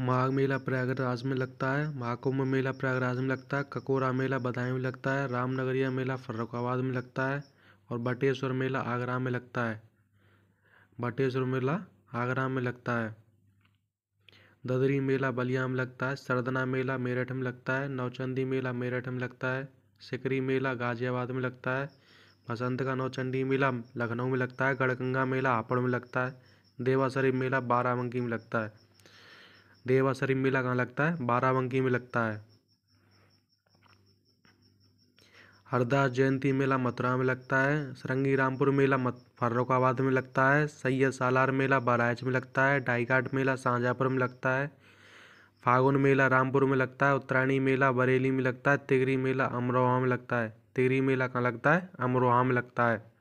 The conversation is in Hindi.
माघ मेला प्रयागराज में लगता है महाकुंभ मेला प्रयागराज में लगता है ककोरा मेला बदायूं में लगता है रामनगरिया मेला फर्रुखाबाद में लगता है और बटेश्वर मेला आगरा में लगता है बटेश्वर मेला आगरा में लगता है ददरी मेला बलिया में लगता है सरदना मेला मेरठ में लगता है नौचंदी मेला मेरठ में लगता है सिकरी मेला गाजियाबाद में लगता है बसंत का नौचंदी मेला लखनऊ में लगता है गढ़गंगा मेला हापड़ में लगता है देवासरी मेला बाराबंकी में लगता है देवासरी मेला कहाँ लगता है बाराबंकी में लगता है हरदास जयंती मेला मथुरा में लगता है सरंगी रामपुर मेला फर्रुखाबाद में लगता है सैयद सालार मेला बहराइच में लगता है डाईघाट मेला शाहजहाँपुर में लगता है फागुन मेला रामपुर में लगता है उत्तरायणी मेला बरेली में लगता है तिगरी मेला अमरोहा में लगता है तिगरी मेला कहाँ लगता है अमरोहा में लगता है